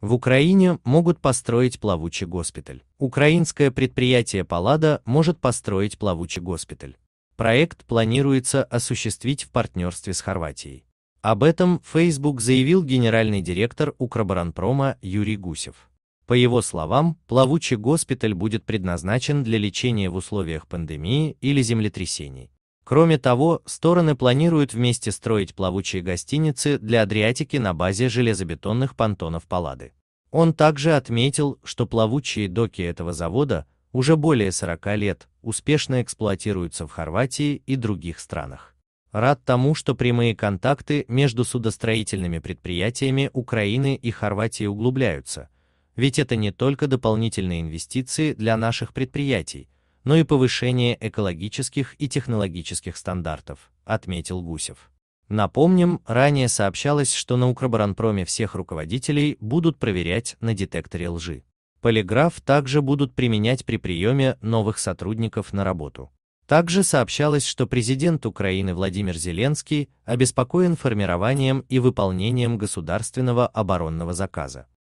В Украине могут построить плавучий госпиталь. Украинское предприятие Палада может построить плавучий госпиталь. Проект планируется осуществить в партнерстве с Хорватией. Об этом Facebook заявил генеральный директор Укроборонпрома Юрий Гусев. По его словам, плавучий госпиталь будет предназначен для лечения в условиях пандемии или землетрясений. Кроме того, стороны планируют вместе строить плавучие гостиницы для Адриатики на базе железобетонных понтонов Паллады. Он также отметил, что плавучие доки этого завода уже более 40 лет успешно эксплуатируются в Хорватии и других странах. Рад тому, что прямые контакты между судостроительными предприятиями Украины и Хорватии углубляются, ведь это не только дополнительные инвестиции для наших предприятий, но и повышение экологических и технологических стандартов, отметил Гусев. Напомним, ранее сообщалось, что на Укроборонпроме всех руководителей будут проверять на детекторе лжи. Полиграф также будут применять при приеме новых сотрудников на работу. Также сообщалось, что президент Украины Владимир Зеленский обеспокоен формированием и выполнением государственного оборонного заказа.